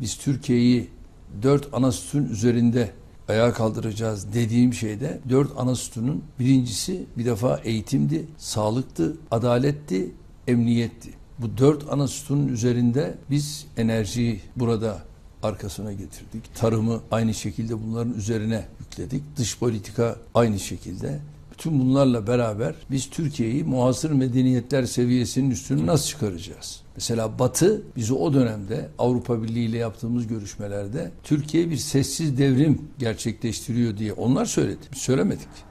biz Türkiye'yi dört ana sütun üzerinde ayağa kaldıracağız dediğim şeyde dört ana sütunun birincisi bir defa eğitimdi, sağlıktı, adaletti, emniyetti. Bu dört ana sütunun üzerinde biz enerjiyi burada arkasına getirdik. Tarımı aynı şekilde bunların üzerine yükledik. Dış politika aynı şekilde. Bütün bunlarla beraber biz Türkiye'yi muhasır medeniyetler seviyesinin üstünü nasıl çıkaracağız? Mesela Batı bizi o dönemde Avrupa Birliği ile yaptığımız görüşmelerde Türkiye bir sessiz devrim gerçekleştiriyor diye onlar söyledi. Biz söylemedik.